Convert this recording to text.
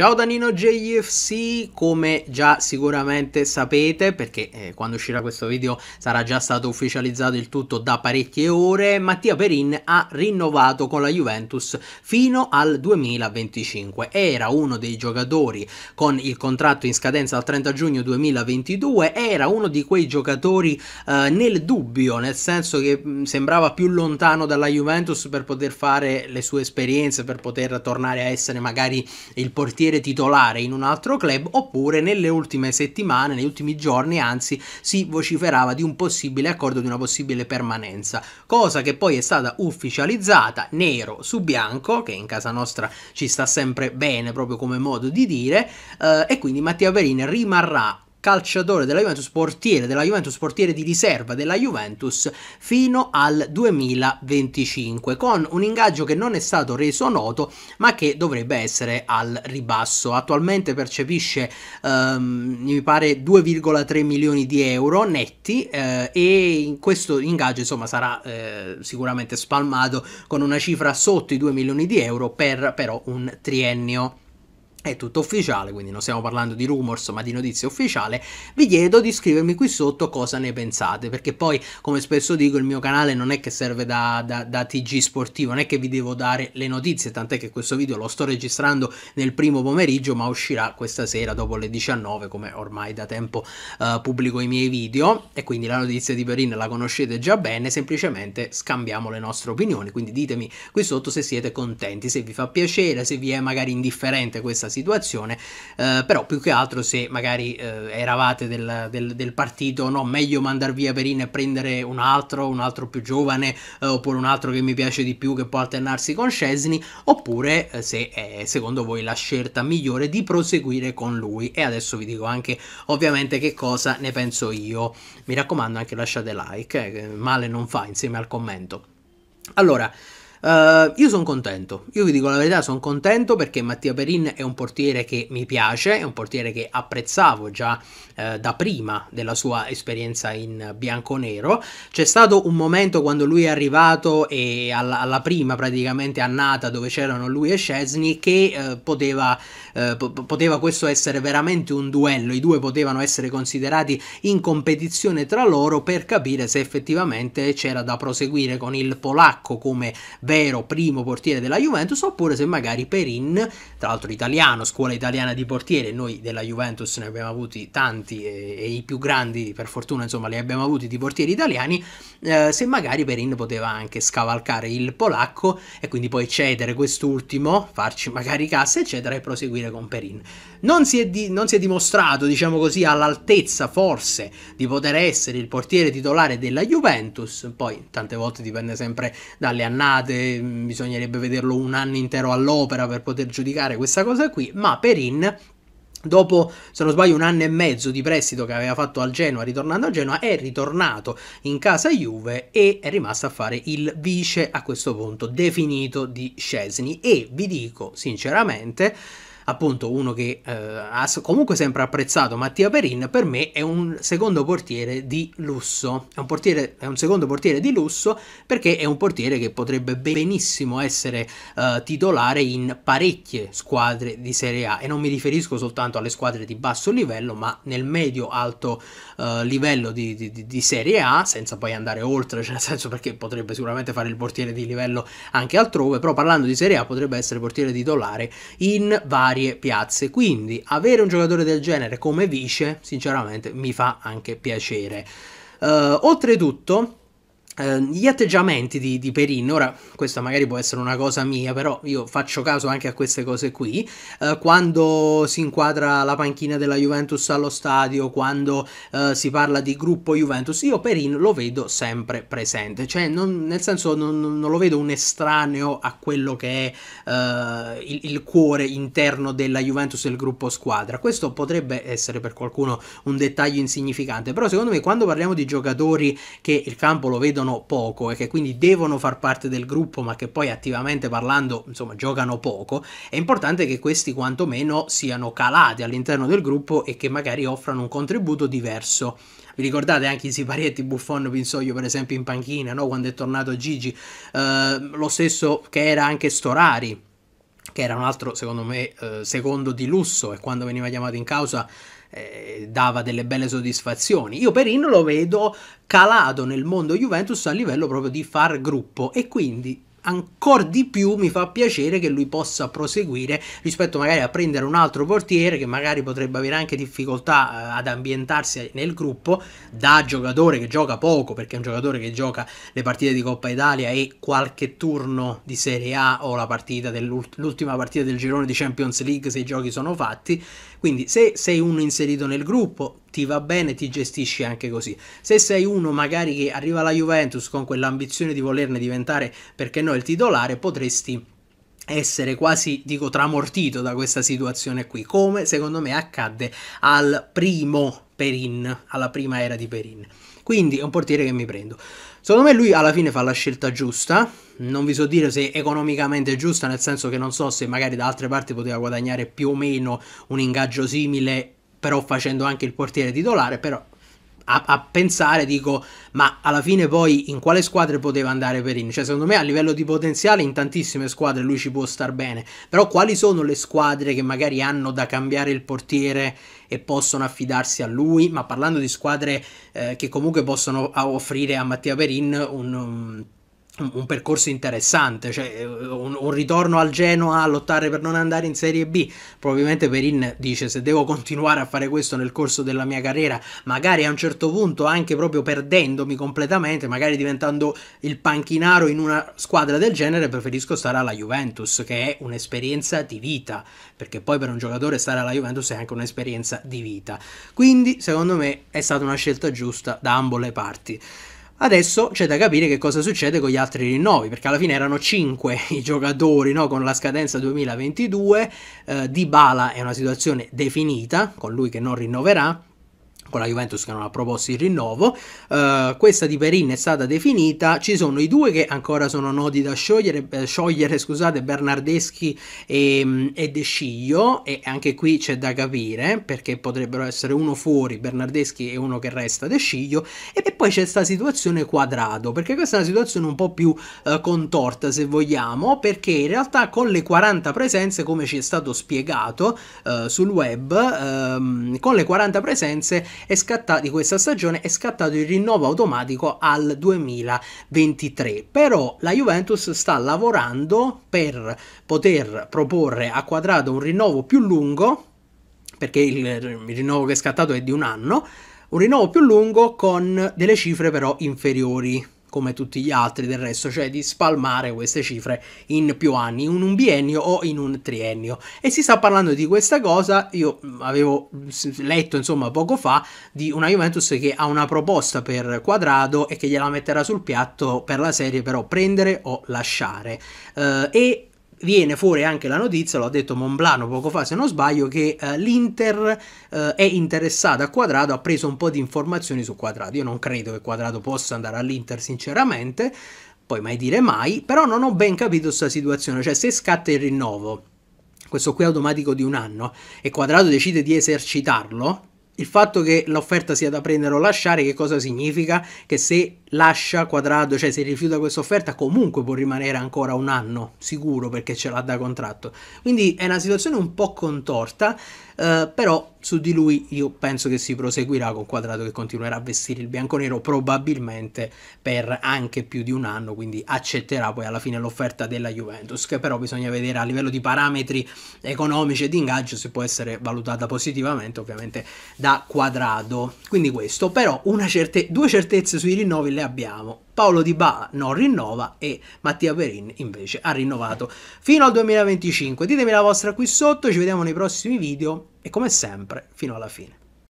Ciao Danino JFC, come già sicuramente sapete, perché eh, quando uscirà questo video sarà già stato ufficializzato il tutto da parecchie ore, Mattia Perin ha rinnovato con la Juventus fino al 2025. Era uno dei giocatori con il contratto in scadenza al 30 giugno 2022, era uno di quei giocatori eh, nel dubbio, nel senso che mh, mm, sembrava più lontano dalla Juventus per poter fare le sue esperienze, per poter tornare a essere magari il portiere portiere titolare in un altro club oppure nelle ultime settimane, negli ultimi giorni anzi, si vociferava di un possibile accordo, di una possibile permanenza, cosa che poi è stata ufficializzata nero su bianco, che in casa nostra ci sta sempre bene proprio come modo di dire, eh, e quindi Mattia Perin rimarrà calciatore della Juventus, portiere della Juventus, portiere di riserva della Juventus fino al 2025, con un ingaggio che non è stato reso noto ma che dovrebbe essere al ribasso. Attualmente percepisce, ehm, mi pare, 2,3 milioni di euro netti eh, e in questo ingaggio insomma sarà eh, sicuramente spalmato con una cifra sotto i 2 milioni di euro per però un triennio è tutto ufficiale, quindi non stiamo parlando di rumors ma di notizie ufficiali, vi chiedo di scrivermi qui sotto cosa ne pensate, perché poi come spesso dico il mio canale non è che serve da, da, da TG sportivo, non è che vi devo dare le notizie, tant'è che questo video lo sto registrando nel primo pomeriggio ma uscirà questa sera dopo le 19 come ormai da tempo uh, pubblico i miei video e quindi la notizia di Perin la conoscete già bene, semplicemente scambiamo le nostre opinioni, quindi ditemi qui sotto se siete contenti, se vi fa piacere, se vi è magari indifferente questa questa situazione, eh, però più che altro se magari eh, eravate del, del, del, partito, no, meglio mandar via Perin e prendere un altro, un altro più giovane, eh, oppure un altro che mi piace di più che può alternarsi con Scesni, oppure eh, se è eh, secondo voi la scelta migliore di proseguire con lui. E adesso vi dico anche ovviamente che cosa ne penso io. Mi raccomando anche lasciate like, eh, male non fa insieme al commento. Allora, Uh, io sono contento, io vi dico la verità, sono contento perché Mattia Perin è un portiere che mi piace, è un portiere che apprezzavo già uh, da prima della sua esperienza in bianconero. C'è stato un momento quando lui è arrivato e alla, alla prima praticamente annata dove c'erano lui e Scesni che uh, poteva, po- poteva questo essere veramente un duello, i due potevano essere considerati in competizione tra loro per capire se effettivamente c'era da proseguire con il polacco come vero primo portiere della Juventus, oppure se magari Perin, tra l'altro italiano, scuola italiana di portiere, noi della Juventus ne abbiamo avuti tanti e, e i più grandi per fortuna insomma li abbiamo avuti di portieri italiani, eh, se magari Perin poteva anche scavalcare il polacco e quindi poi cedere quest'ultimo, farci magari cassa eccetera e proseguire con Perin. Non si, è di, non si è dimostrato, diciamo così, all'altezza forse di poter essere il portiere titolare della Juventus, poi tante volte dipende sempre dalle annate bisognerebbe vederlo un anno intero all'opera per poter giudicare questa cosa qui, ma Perin Dopo, se non sbaglio, un anno e mezzo di prestito che aveva fatto al Genoa, ritornando a Genoa, è ritornato in casa Juve e è rimasto a fare il vice a questo punto definito di Scesni. E vi dico sinceramente appunto uno che eh, ha comunque sempre apprezzato Mattia Perin, per me è un secondo portiere di lusso. È un, portiere, è un secondo portiere di lusso perché è un portiere che potrebbe benissimo essere eh, titolare in parecchie squadre di Serie A e non mi riferisco soltanto alle squadre di basso livello, ma nel medio-alto eh, livello di, di, di, Serie A, senza poi andare oltre, cioè nel senso perché potrebbe sicuramente fare il portiere di livello anche altrove, però parlando di Serie A potrebbe essere portiere titolare in vari varie piazze. Quindi avere un giocatore del genere come vice, sinceramente, mi fa anche piacere. Uh, oltretutto, Ehm, gli atteggiamenti di, di, Perin, ora questa magari può essere una cosa mia, però io faccio caso anche a queste cose qui, eh, quando si inquadra la panchina della Juventus allo stadio, quando eh, si parla di gruppo Juventus, io Perin lo vedo sempre presente, cioè non, nel senso non, non, lo vedo un estraneo a quello che è eh, il, il, cuore interno della Juventus e del gruppo squadra, questo potrebbe essere per qualcuno un dettaglio insignificante, però secondo me quando parliamo di giocatori che il campo lo vedono giocano poco e che quindi devono far parte del gruppo ma che poi attivamente parlando insomma giocano poco, è importante che questi quantomeno siano calati all'interno del gruppo e che magari offrano un contributo diverso. Vi ricordate anche i siparietti Buffon Pinsoglio, per esempio, in panchina, no? quando è tornato Gigi? Eh, lo stesso che era anche Storari, che era un altro, secondo me, eh, secondo di lusso e quando veniva chiamato in causa eh, dava delle belle soddisfazioni. Io Perin lo vedo calato nel mondo Juventus a livello proprio di far gruppo e quindi ancora di più mi fa piacere che lui possa proseguire rispetto magari a prendere un altro portiere che magari potrebbe avere anche difficoltà eh, ad ambientarsi nel gruppo da giocatore che gioca poco perché è un giocatore che gioca le partite di Coppa Italia e qualche turno di Serie A o la partita dell'ultima partita del girone di Champions League se i giochi sono fatti quindi se sei uno inserito nel gruppo ti va bene, ti gestisci anche così. Se sei uno magari che arriva alla Juventus con quell'ambizione di volerne diventare, perché no, il titolare, potresti essere quasi, dico, tramortito da questa situazione qui, come secondo me accadde al primo Perin, alla prima era di Perin. Quindi è un portiere che mi prendo. Secondo me lui alla fine fa la scelta giusta, non vi so dire se economicamente giusta, nel senso che non so se magari da altre parti poteva guadagnare più o meno un ingaggio simile però facendo anche il portiere titolare, però a, a, pensare dico ma alla fine poi in quale squadra poteva andare Perin cioè secondo me a livello di potenziale in tantissime squadre lui ci può star bene però quali sono le squadre che magari hanno da cambiare il portiere e possono affidarsi a lui ma parlando di squadre eh, che comunque possono offrire a Mattia Perin un, un un percorso interessante, cioè eh, un, un, ritorno al Genoa a lottare per non andare in Serie B. Probabilmente Perin dice se devo continuare a fare questo nel corso della mia carriera, magari a un certo punto anche proprio perdendomi completamente, magari diventando il panchinaro in una squadra del genere, preferisco stare alla Juventus, che è un'esperienza di vita, perché poi per un giocatore stare alla Juventus è anche un'esperienza di vita. Quindi, secondo me, è stata una scelta giusta da ambo le parti. Adesso c'è da capire che cosa succede con gli altri rinnovi, perché alla fine erano 5 i giocatori no? con la scadenza 2022, eh, Di Bala è una situazione definita, con lui che non rinnoverà, con la Juventus che non ha proposto il rinnovo. Uh, questa di Perin è stata definita, ci sono i due che ancora sono nodi da sciogliere, eh, sciogliere scusate, Bernardeschi e, mm, e, De Sciglio e anche qui c'è da capire perché potrebbero essere uno fuori Bernardeschi e uno che resta De Sciglio e, e poi c'è questa situazione quadrato perché questa è una situazione un po' più uh, contorta se vogliamo perché in realtà con le 40 presenze come ci è stato spiegato uh, sul web ehm, con le 40 presenze scattato, di questa stagione è scattato il rinnovo automatico al 2023. Però la Juventus sta lavorando per poter proporre a quadrato un rinnovo più lungo, perché il, il rinnovo che è scattato è di un anno, un rinnovo più lungo con delle cifre però inferiori come tutti gli altri del resto, cioè di spalmare queste cifre in più anni, in un biennio o in un triennio. E si sta parlando di questa cosa, io avevo letto insomma poco fa di una Juventus che ha una proposta per Quadrado e che gliela metterà sul piatto per la serie però prendere o lasciare. Uh, e viene fuori anche la notizia, lo detto Monblano poco fa se non sbaglio, che eh, l'Inter eh, è interessata a Quadrado, ha preso un po' di informazioni su Quadrado. Io non credo che Quadrado possa andare all'Inter sinceramente, poi mai dire mai, però non ho ben capito questa situazione, cioè se scatta il rinnovo, questo qui automatico di un anno, e Quadrado decide di esercitarlo, il fatto che l'offerta sia da prendere o lasciare, che cosa significa? Che se lascia quadrato, cioè se rifiuta questa offerta, comunque può rimanere ancora un anno sicuro perché ce l'ha da contratto. Quindi è una situazione un po' contorta, eh, però su di lui io penso che si proseguirà con quadrato che continuerà a vestire il bianconero probabilmente per anche più di un anno, quindi accetterà poi alla fine l'offerta della Juventus, che però bisogna vedere a livello di parametri economici e di ingaggio se può essere valutata positivamente, ovviamente da da quadrado. Quindi questo, però certe, due certezze sui rinnovi le abbiamo. Paolo Di Bala non rinnova e Mattia Perin invece ha rinnovato fino al 2025. Ditemi la vostra qui sotto, ci vediamo nei prossimi video e come sempre fino alla fine.